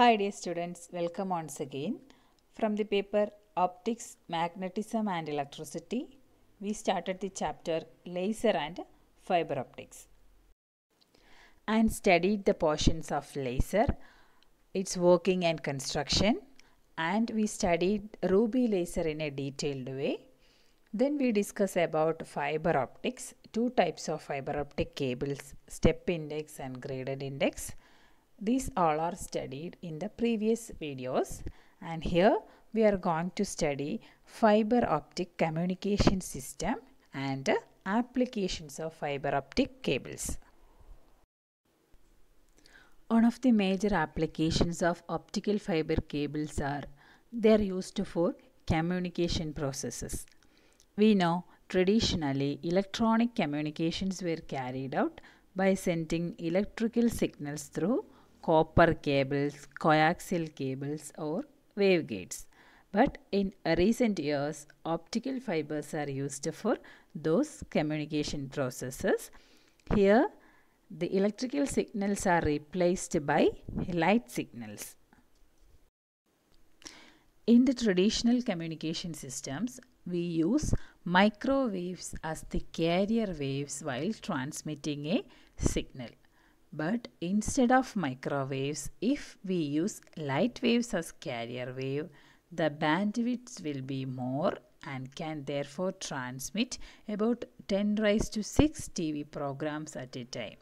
Hi dear students, welcome once again. From the paper Optics, Magnetism and Electricity, we started the chapter Laser and Fiber Optics and studied the portions of laser, its working and construction and we studied ruby laser in a detailed way. Then we discuss about fiber optics, two types of fiber optic cables, step index and graded index. These all are studied in the previous videos and here we are going to study fiber optic communication system and applications of fiber optic cables. One of the major applications of optical fiber cables are they are used for communication processes. We know traditionally electronic communications were carried out by sending electrical signals through copper cables, coaxial cables or waveguides. But in recent years, optical fibers are used for those communication processes. Here, the electrical signals are replaced by light signals. In the traditional communication systems, we use microwaves as the carrier waves while transmitting a signal. But instead of microwaves, if we use light waves as carrier wave, the bandwidth will be more and can therefore transmit about 10 rise to 6 TV programs at a time.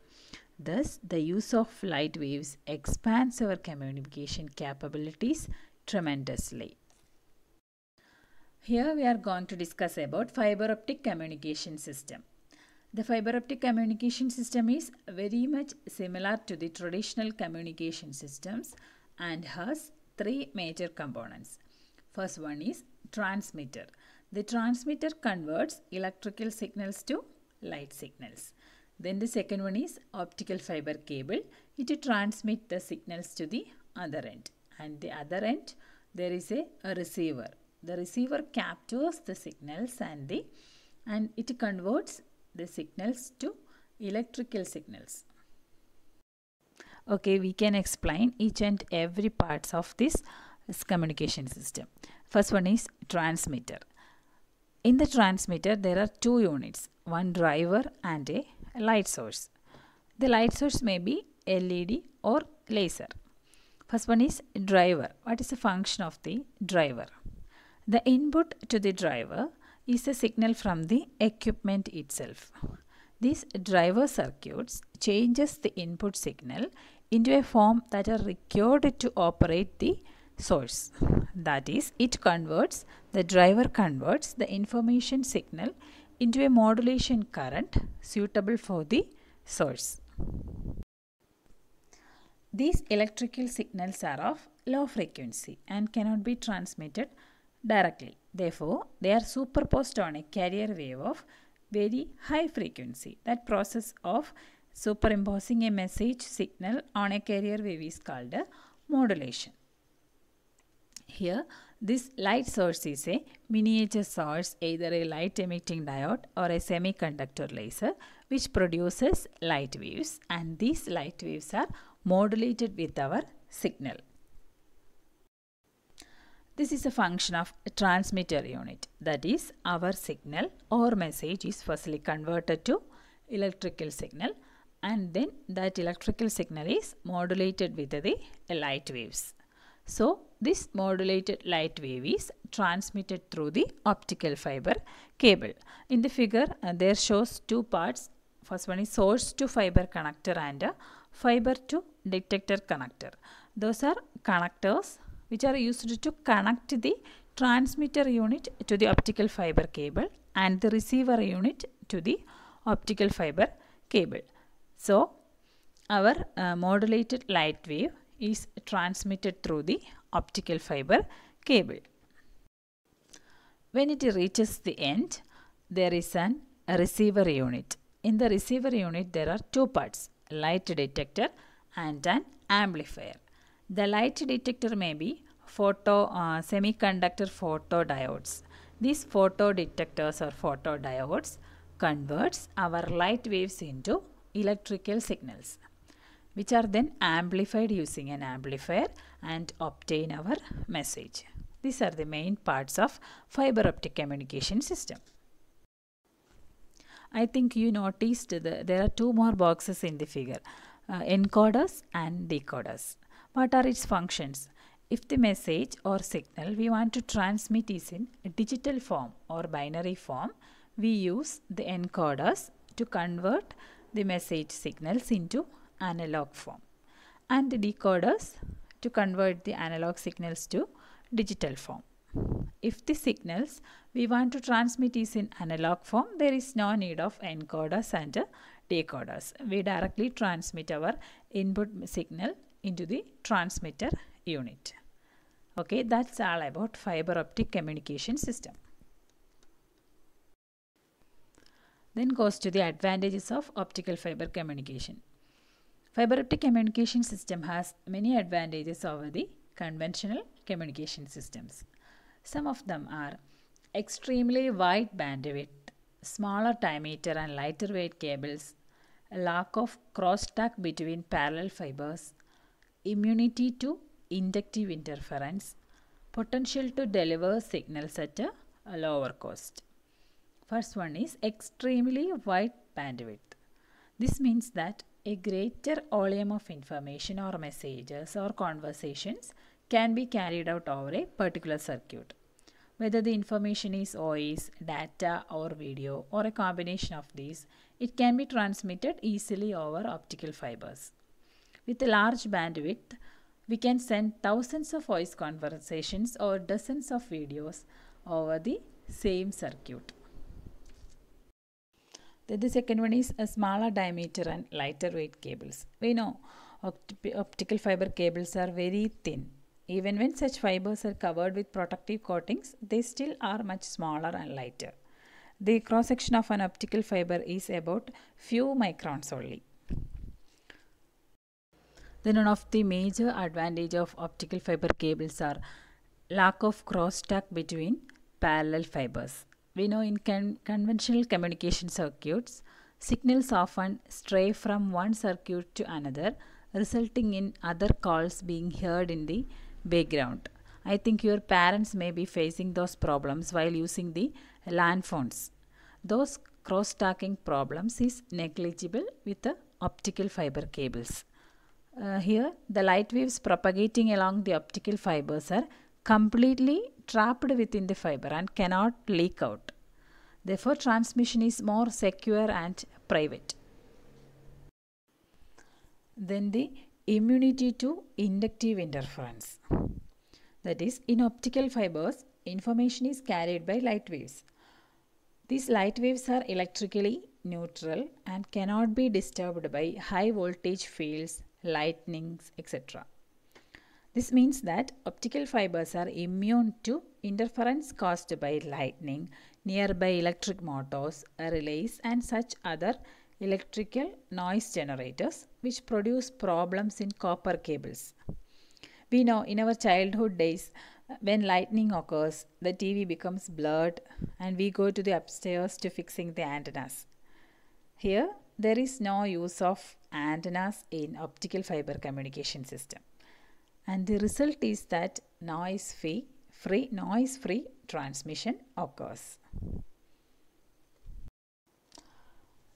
Thus, the use of light waves expands our communication capabilities tremendously. Here we are going to discuss about fiber optic communication system. The fiber optic communication system is very much similar to the traditional communication systems and has three major components. First one is transmitter. The transmitter converts electrical signals to light signals. Then the second one is optical fiber cable. It transmits the signals to the other end. And the other end, there is a, a receiver. The receiver captures the signals and the and it converts the signals to electrical signals. Okay, we can explain each and every parts of this communication system. First one is transmitter. In the transmitter, there are two units, one driver and a light source. The light source may be LED or laser. First one is driver. What is the function of the driver? The input to the driver is a signal from the equipment itself. These driver circuits changes the input signal into a form that are required to operate the source. That is, it converts, the driver converts the information signal into a modulation current suitable for the source. These electrical signals are of low frequency and cannot be transmitted directly. Therefore, they are superposed on a carrier wave of very high frequency. That process of superimposing a message signal on a carrier wave is called modulation. Here, this light source is a miniature source, either a light emitting diode or a semiconductor laser, which produces light waves, and these light waves are modulated with our signal. This is a function of a transmitter unit. That is our signal or message is firstly converted to electrical signal and then that electrical signal is modulated with the light waves. So this modulated light wave is transmitted through the optical fiber cable. In the figure uh, there shows two parts. First one is source to fiber connector and a uh, fiber to detector connector. Those are connectors which are used to connect the transmitter unit to the optical fiber cable and the receiver unit to the optical fiber cable. So, our uh, modulated light wave is transmitted through the optical fiber cable. When it reaches the end, there is an receiver unit. In the receiver unit, there are two parts, light detector and an amplifier. The light detector may be photo uh, semiconductor photodiodes. These photodetectors or photodiodes converts our light waves into electrical signals which are then amplified using an amplifier and obtain our message. These are the main parts of fiber optic communication system. I think you noticed there are two more boxes in the figure, uh, encoders and decoders. What are its functions? If the message or signal we want to transmit is in digital form or binary form, we use the encoders to convert the message signals into analog form and the decoders to convert the analog signals to digital form. If the signals we want to transmit is in analog form, there is no need of encoders and decoders. We directly transmit our input signal into the transmitter unit. Okay, that's all about fiber optic communication system. Then goes to the advantages of optical fiber communication. Fiber optic communication system has many advantages over the conventional communication systems. Some of them are extremely wide bandwidth, smaller diameter and lighter weight cables, lack of crosstalk between parallel fibers, immunity to inductive interference, potential to deliver signals at a, a lower cost. First one is extremely wide bandwidth. This means that a greater volume of information or messages or conversations can be carried out over a particular circuit. Whether the information is voice, data, or video, or a combination of these, it can be transmitted easily over optical fibers. With a large bandwidth, we can send thousands of voice conversations or dozens of videos over the same circuit. Then the second one is a smaller diameter and lighter weight cables. We know optical fiber cables are very thin. Even when such fibers are covered with protective coatings, they still are much smaller and lighter. The cross section of an optical fiber is about few microns only. Then one of the major advantage of optical fiber cables are lack of crosstalk between parallel fibers. We know in con conventional communication circuits, signals often stray from one circuit to another, resulting in other calls being heard in the background. I think your parents may be facing those problems while using the land phones. Those cross problems is negligible with the optical fiber cables uh, here the light waves propagating along the optical fibers are completely trapped within the fiber and cannot leak out. Therefore, transmission is more secure and private. Then the immunity to inductive interference. That is, in optical fibers, information is carried by light waves. These light waves are electrically neutral and cannot be disturbed by high voltage fields, lightnings, etc. This means that optical fibers are immune to interference caused by lightning, nearby electric motors, relays and such other electrical noise generators which produce problems in copper cables. We know in our childhood days uh, when lightning occurs the TV becomes blurred and we go to the upstairs to fixing the antennas. Here there is no use of antennas in optical fiber communication system. And the result is that noise free, free noise free transmission occurs.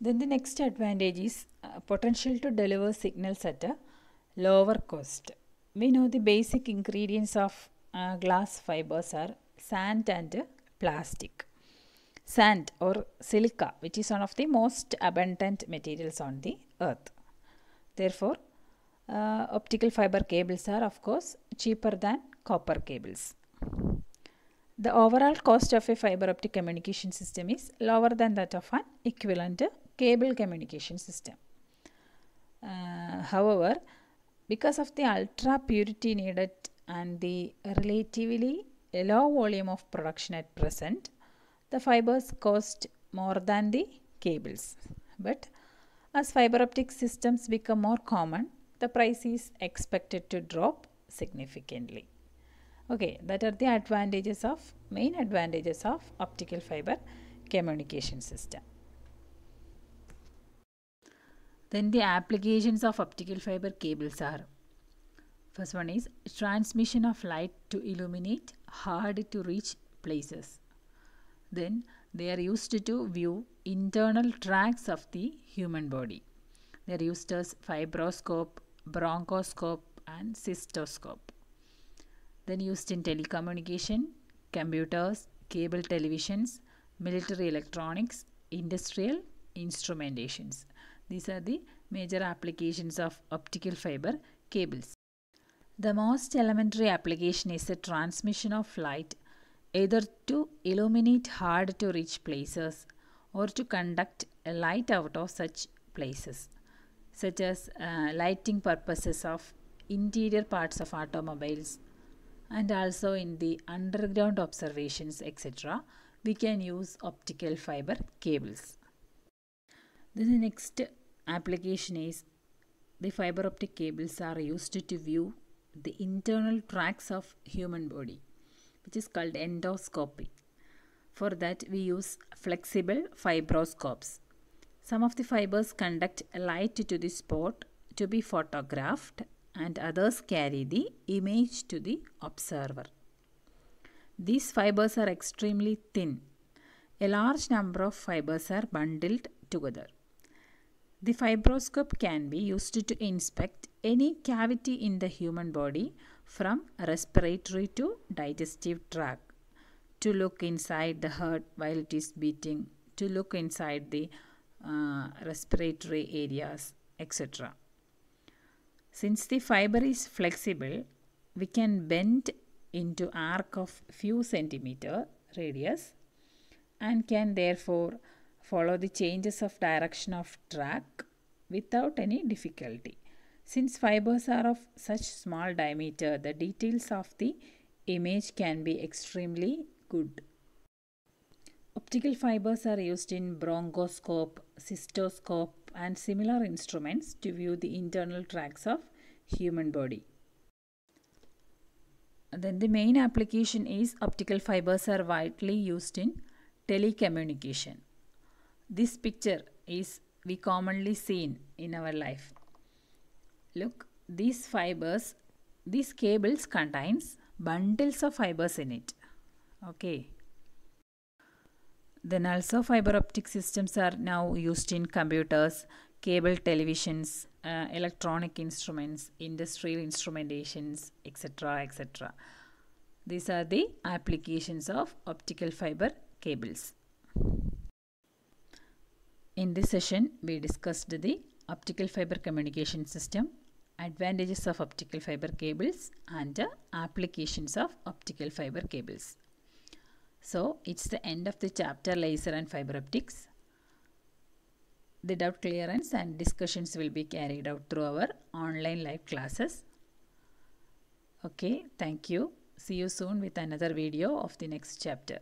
Then the next advantage is uh, potential to deliver signals at a lower cost. We know the basic ingredients of uh, glass fibers are sand and plastic. Sand or silica, which is one of the most abundant materials on the earth. Therefore, uh, optical fiber cables are of course cheaper than copper cables. The overall cost of a fiber optic communication system is lower than that of an equivalent cable communication system. Uh, however, because of the ultra purity needed and the relatively low volume of production at present, the fibers cost more than the cables. But as fiber optic systems become more common, the price is expected to drop significantly. Okay, that are the advantages of main advantages of optical fiber communication system. Then the applications of optical fiber cables are first one is transmission of light to illuminate hard to reach places. Then they are used to view internal tracts of the human body. They are used as fibroscope, bronchoscope and cystoscope. Then used in telecommunication, computers, cable televisions, military electronics, industrial instrumentations. These are the major applications of optical fiber cables. The most elementary application is the transmission of light either to illuminate hard to reach places or to conduct a light out of such places, such as uh, lighting purposes of interior parts of automobiles and also in the underground observations etc we can use optical fiber cables then the next application is the fiber optic cables are used to view the internal tracks of human body which is called endoscopy. For that we use flexible fibroscopes. Some of the fibers conduct light to the spot to be photographed and others carry the image to the observer. These fibers are extremely thin. A large number of fibers are bundled together. The fibroscope can be used to inspect any cavity in the human body from respiratory to digestive tract, to look inside the heart while it is beating, to look inside the uh, respiratory areas, etc. Since the fiber is flexible, we can bend into arc of few centimeter radius and can therefore follow the changes of direction of track without any difficulty. Since fibers are of such small diameter, the details of the image can be extremely good. Optical fibers are used in bronchoscope, cystoscope and similar instruments to view the internal tracts of human body. Then the main application is optical fibers are widely used in telecommunication. This picture is we commonly seen in our life. Look, these fibers, these cables contains bundles of fibers in it. Okay. Then also fiber optic systems are now used in computers, cable televisions, uh, electronic instruments, industrial instrumentations, etc. etc. These are the applications of optical fiber cables. In this session, we discussed the optical fiber communication system advantages of optical fiber cables and uh, applications of optical fiber cables. So it's the end of the chapter laser and fiber optics. The doubt clearance and discussions will be carried out through our online live classes. Okay, thank you. See you soon with another video of the next chapter.